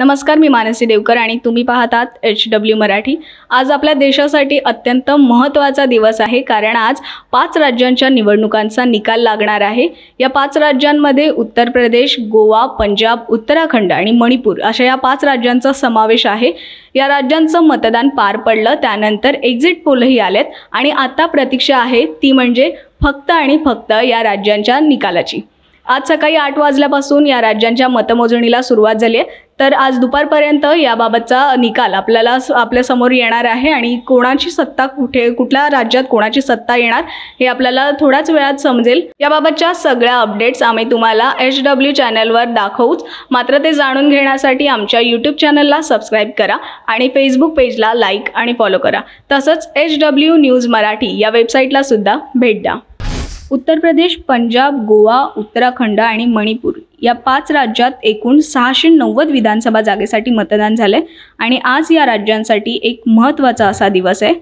नमस्कार मी मानसी देवकर आणि तुम्ही पाहतात एच डब्ल्यू मराठी आज आपल्या देशासाठी अत्यंत महत्त्वाचा दिवस आहे कारण आज पाच राज्यांच्या निवडणुकांचा निकाल लागणार आहे या पाच राज्यांमध्ये उत्तर प्रदेश गोवा पंजाब उत्तराखंड आणि मणिपूर अशा या पाच राज्यांचा समावेश आहे या राज्यांचं मतदान पार पडलं त्यानंतर एक्झिट पोलही आलेत आणि आता प्रतीक्षा आहे ती म्हणजे फक्त आणि फक्त या राज्यांच्या निकालाची आज सकाळी आठ वाजल्यापासून या राज्यांच्या मतमोजणीला सुरुवात झाली आहे तर आज दुपारपर्यंत याबाबतचा निकाल आपल्याला आपल्या समोर येणार आहे आणि कोणाची सत्ता कुठे कुठल्या राज्यात कोणाची सत्ता येणार हे आपल्याला थोड्याच वेळात समजेल याबाबतच्या सगळ्या अपडेट्स आम्ही तुम्हाला एच डब्ल्यू चॅनलवर दाखवूच मात्र ते जाणून घेण्यासाठी आमच्या यूट्यूब चॅनलला सबस्क्राईब करा आणि फेसबुक पेजला लाईक आणि फॉलो करा तसंच एच डब्ल्यू न्यूज मराठी या वेबसाईटला सुद्धा भेट द्या उत्तर प्रदेश पंजाब गोवा उत्तराखंड आणि मणिपूर या पाच राज्यात एकूण सहाशे नव्वद विधानसभा जागेसाठी मतदान झालंय आणि आज या राज्यांसाठी एक महत्त्वाचा असा दिवस आहे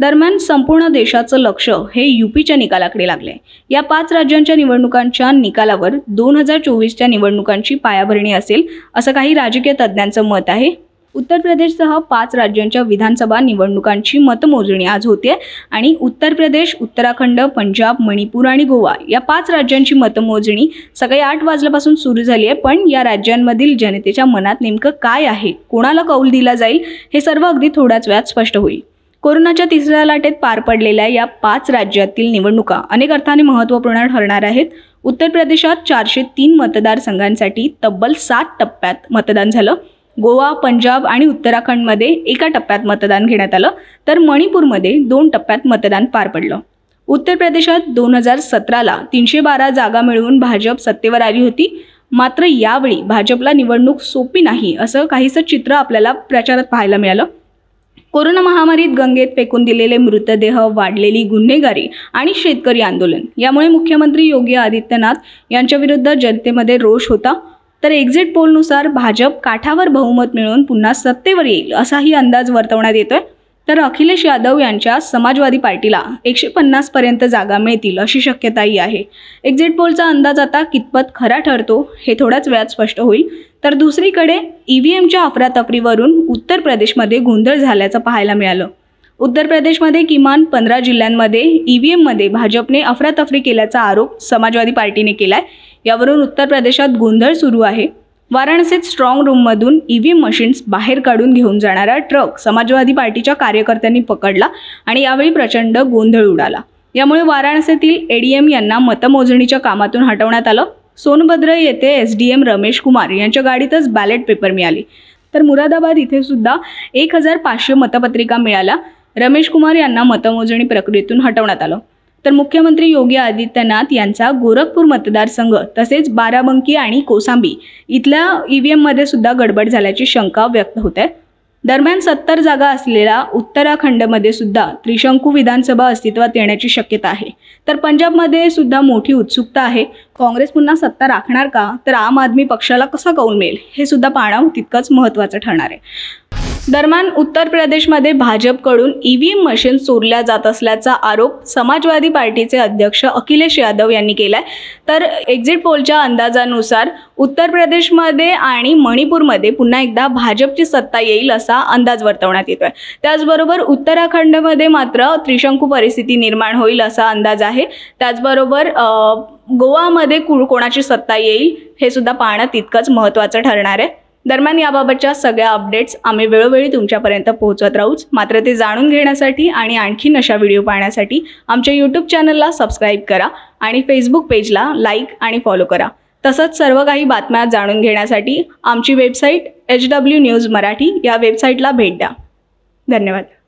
दरम्यान संपूर्ण देशाचं लक्ष हे यूपीच्या निकालाकडे लागले या पाच राज्यांच्या निवडणुकांच्या निकालावर दोन हजार चोवीसच्या निवडणुकांची पायाभरणी असेल असं काही राजकीय तज्ज्ञांचं मत आहे उत्तर प्रदेशसह पाच राज्यांच्या विधानसभा निवडणुकांची मतमोजणी आज होते आणि उत्तर प्रदेश उत्तराखंड पंजाब मणिपूर आणि गोवा या पाच राज्यांची मतमोजणी सकाळी आठ वाजल्यापासून सुरू झाली आहे पण या राज्यांमधील जनतेच्या मनात नेमकं काय आहे कोणाला कौल दिला जाईल हे सर्व अगदी थोड्याच वेळात स्पष्ट होईल कोरोनाच्या तिसऱ्या लाटेत पार पडलेल्या या पाच राज्यातील निवडणुका अनेक अर्थाने महत्त्वपूर्ण ठरणार आहेत उत्तर प्रदेशात चारशे तीन मतदारसंघांसाठी तब्बल सात टप्प्यात मतदान झालं गोवा पंजाब आणि उत्तराखंडमध्ये एका टप्प्यात मतदान घेण्यात आलं तर मणिपूरमध्ये दोन टप्प्यात मतदान पार पडलं उत्तर प्रदेशात दोन हजार सतराला तीनशे बारा जागा मिळवून भाजप सत्तेवर आली होती मात्र यावेळी भाजपला निवडणूक सोपी नाही असं काहीसं चित्र आपल्याला प्रचारात पाहायला मिळालं कोरोना महामारीत गंगेत फेकून दिलेले मृतदेह वाढलेली गुन्हेगारी आणि शेतकरी आंदोलन यामुळे मुख्यमंत्री योगी आदित्यनाथ यांच्याविरुद्ध जनतेमध्ये रोष होता तर एक्झिट पोलनुसार भाजप काठावर बहुमत मिळवून पुन्हा सत्तेवर येईल असाही अंदाज वर्तवण्यात येतोय तर अखिलेश यादव यांच्या समाजवादी पार्टीला एकशे पन्नासपर्यंत जागा मिळतील अशी शक्यताही आहे एक्झिट पोलचा अंदाज आता कितपत खरा ठरतो हे थोड्याच वेळात स्पष्ट होईल तर दुसरीकडे ई e व्ही एमच्या अफरातफरीवरून उत्तर प्रदेशमध्ये गोंधळ झाल्याचं पाहायला मिळालं उत्तर प्रदेशमध्ये किमान पंधरा जिल्ह्यांमध्ये ई e व्ही एममध्ये भाजपने अफरातफरी केल्याचा आरोप समाजवादी पार्टीने केला आहे यावरून उत्तर प्रदेशात गोंधळ सुरू आहे वाराणसीत स्ट्रॉंग रूममधून ई व्ही मशीन्स बाहेर काढून घेऊन जाणारा ट्रक समाजवादी पार्टीच्या कार्यकर्त्यांनी पकडला आणि यावेळी प्रचंड गोंधळ उडाला यामुळे वाराणसीतील एडीएम यांना मतमोजणीच्या कामातून हटवण्यात आलं सोनभद्र येथे S D M Ramesh Kumar यांच्या गाडीतच बॅलेट पेपर मिळाली तर मुरादाबाद इथे सुद्धा एक हजार पाचशे मतपत्रिका मिळाल्या रमेश कुमार यांना मतमोजणी प्रक्रियेतून हटवण्यात आलं तर मुख्यमंत्री योगी आदित्यनाथ यांचा गोरखपूर मतदारसंघ तसेच बाराबंकी आणि कोसांबी इथल्या ईव्हीएममध्ये e सुद्धा गडबड झाल्याची शंका व्यक्त होत आहे दरम्यान सत्तर जागा असलेला उत्तराखंडमध्ये सुद्धा त्रिशंकू विधानसभा अस्तित्वात येण्याची शक्यता आहे तर पंजाबमध्ये सुद्धा मोठी उत्सुकता आहे काँग्रेस पुन्हा सत्ता राखणार का तर आम आदमी पक्षाला कसा कौल मिळेल हे सुद्धा पाहणं तितकंच महत्त्वाचं ठरणार आहे दरम्यान उत्तर प्रदेशमध्ये भाजपकडून ईव्हीएम e मशीन चोरल्या जात असल्याचा आरोप समाजवादी पार्टीचे अध्यक्ष अखिलेश यादव यांनी आहे तर एक्झिट पोलच्या अंदाजानुसार उत्तर प्रदेशमध्ये आणि मणिपूरमध्ये पुन्हा एकदा भाजपची सत्ता येईल असा अंदाज वर्तवण्यात येतोय त्याचबरोबर उत्तराखंडमध्ये मात्र त्रिशंकू परिस्थिती निर्माण होईल असा अंदाज आहे त्याचबरोबर गोवामध्ये कोणाची सत्ता येईल हे सुद्धा पाहणं तितकंच महत्त्वाचं ठरणार आहे दरम्यान याबाबतच्या सगळ्या अपडेट्स आम्ही वेळोवेळी तुमच्यापर्यंत पोहोचवत राहूच मात्र ते जाणून घेण्यासाठी आणि आणखी अशा व्हिडिओ पाहण्यासाठी आमच्या यूट्यूब चॅनलला सबस्क्राईब करा आणि फेसबुक पेजला लाईक आणि फॉलो करा तसंच सर्व काही बातम्या जाणून घेण्यासाठी आमची website H W news Marathi या वेबसाईटला भेट द्या धन्यवाद